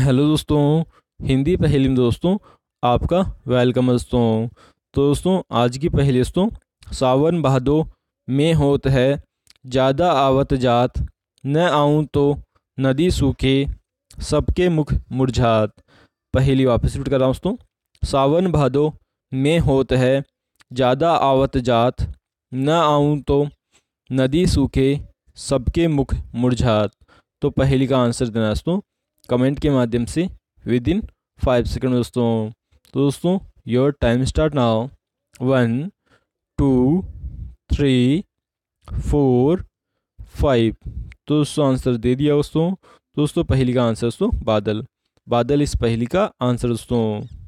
hello दोस्तों हिंदी पहली में दोस्तों आपका वेलकम दोस्तों तो दोस्तों आज की पहली दोस्तों सावन बहादो में होत है ज़्यादा आवत जात न आऊँ तो नदी सूखे सबके मुख मुरझात पहली वापस रिपीट कर रहा हूँ दोस्तों सावन भादो में होत है ज़्यादा आवत जात न आऊँ तो नदी सूखे सबके मुख मुरझात तो पहली का आंसर देना दोस्तों कमेंट के माध्यम से विद इन फाइव सेकेंड दोस्तों तो दोस्तों your time start now one two three four five तो दोस्तों आंसर दे दिया दोस्तों दोस्तों पहली का आंसर दोस्तों बादल बादल इस पहली का आंसर दोस्तों